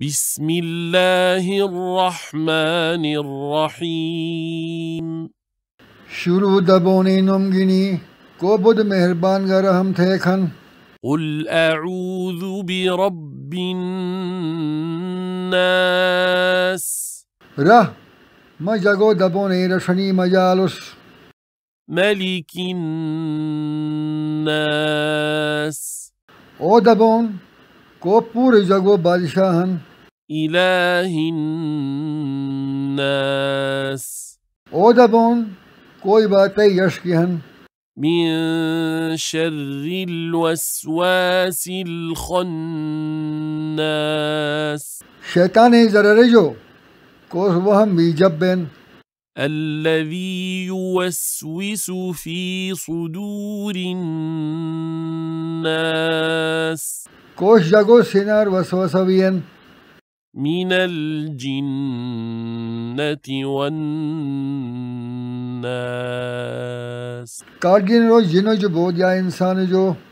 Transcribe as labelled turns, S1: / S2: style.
S1: بسم الله الرحمن الرحيم
S2: شروع دبوني نمجني كوبد مهربان غرهم थे قل أعوذ برب الناس ره ما جاگو دبوني رشني مجالس
S1: ملك الناس
S2: او دبون کو پوری جگو بادشاہن إله الناس كوي باتي يشكيهن
S1: من شر الوسواس الخناس
S2: شيطان زررجو كوس وهم بيجبن
S1: الذي يوسوس في صدور الناس
S2: كوش جاغو سينار وسوسوين
S1: مِنَ الْجِنَّةِ وَالنَّاسِ
S2: کارگین رو جنو جو بود انسان جو